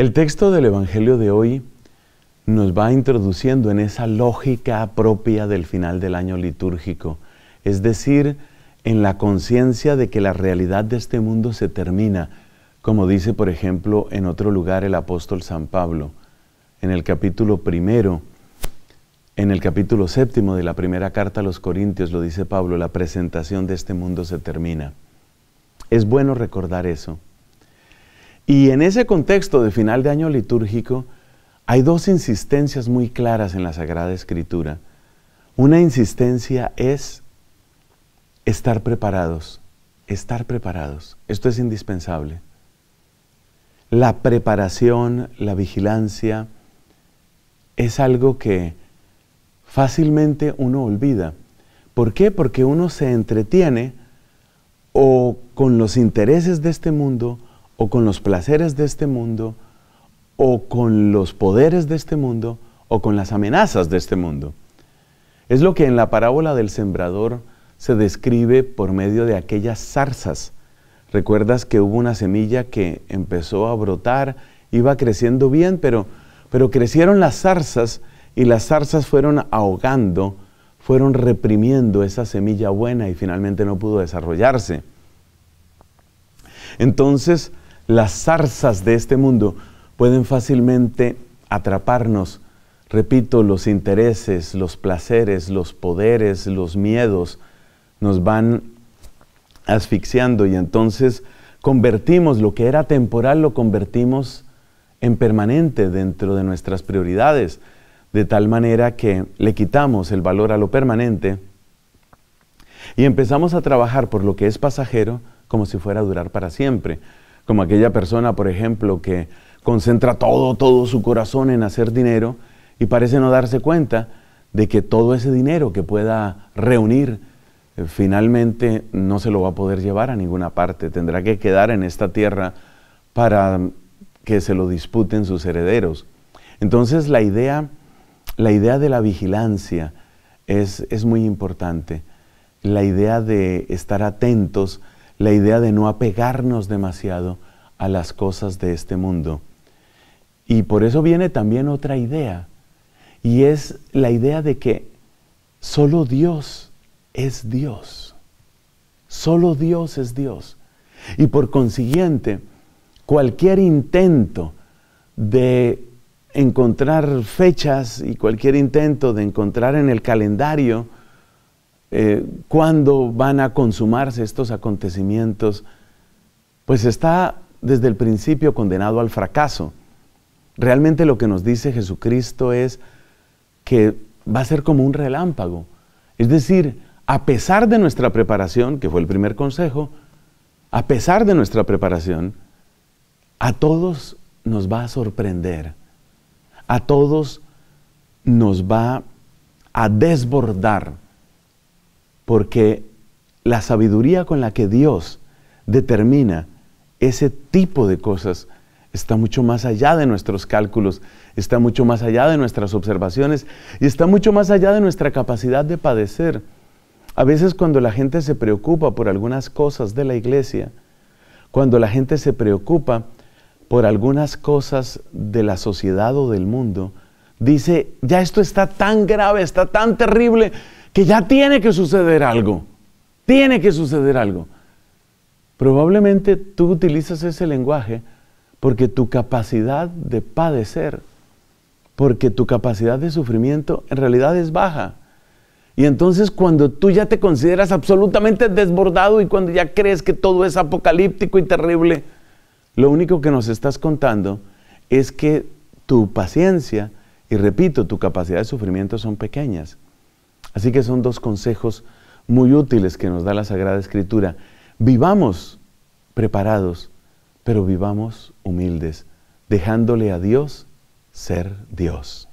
El texto del Evangelio de hoy nos va introduciendo en esa lógica propia del final del año litúrgico, es decir, en la conciencia de que la realidad de este mundo se termina, como dice por ejemplo en otro lugar el apóstol San Pablo, en el capítulo primero, en el capítulo séptimo de la primera carta a los Corintios lo dice Pablo, la presentación de este mundo se termina. Es bueno recordar eso. Y en ese contexto de final de año litúrgico, hay dos insistencias muy claras en la Sagrada Escritura. Una insistencia es estar preparados, estar preparados. Esto es indispensable. La preparación, la vigilancia, es algo que fácilmente uno olvida. ¿Por qué? Porque uno se entretiene o con los intereses de este mundo, o con los placeres de este mundo, o con los poderes de este mundo, o con las amenazas de este mundo. Es lo que en la parábola del sembrador se describe por medio de aquellas zarzas. Recuerdas que hubo una semilla que empezó a brotar, iba creciendo bien, pero, pero crecieron las zarzas y las zarzas fueron ahogando, fueron reprimiendo esa semilla buena y finalmente no pudo desarrollarse. Entonces, las zarzas de este mundo pueden fácilmente atraparnos. Repito, los intereses, los placeres, los poderes, los miedos nos van asfixiando y entonces convertimos lo que era temporal, lo convertimos en permanente dentro de nuestras prioridades, de tal manera que le quitamos el valor a lo permanente y empezamos a trabajar por lo que es pasajero como si fuera a durar para siempre como aquella persona, por ejemplo, que concentra todo, todo su corazón en hacer dinero y parece no darse cuenta de que todo ese dinero que pueda reunir eh, finalmente no se lo va a poder llevar a ninguna parte, tendrá que quedar en esta tierra para que se lo disputen sus herederos. Entonces la idea, la idea de la vigilancia es, es muy importante, la idea de estar atentos la idea de no apegarnos demasiado a las cosas de este mundo. Y por eso viene también otra idea, y es la idea de que solo Dios es Dios. Solo Dios es Dios. Y por consiguiente, cualquier intento de encontrar fechas y cualquier intento de encontrar en el calendario eh, cuándo van a consumarse estos acontecimientos, pues está desde el principio condenado al fracaso. Realmente lo que nos dice Jesucristo es que va a ser como un relámpago. Es decir, a pesar de nuestra preparación, que fue el primer consejo, a pesar de nuestra preparación, a todos nos va a sorprender, a todos nos va a desbordar porque la sabiduría con la que Dios determina ese tipo de cosas está mucho más allá de nuestros cálculos, está mucho más allá de nuestras observaciones y está mucho más allá de nuestra capacidad de padecer. A veces cuando la gente se preocupa por algunas cosas de la iglesia, cuando la gente se preocupa por algunas cosas de la sociedad o del mundo, dice, ya esto está tan grave, está tan terrible, que ya tiene que suceder algo. Tiene que suceder algo. Probablemente tú utilizas ese lenguaje porque tu capacidad de padecer, porque tu capacidad de sufrimiento en realidad es baja. Y entonces cuando tú ya te consideras absolutamente desbordado y cuando ya crees que todo es apocalíptico y terrible, lo único que nos estás contando es que tu paciencia y repito, tu capacidad de sufrimiento son pequeñas. Así que son dos consejos muy útiles que nos da la Sagrada Escritura. Vivamos preparados, pero vivamos humildes, dejándole a Dios ser Dios.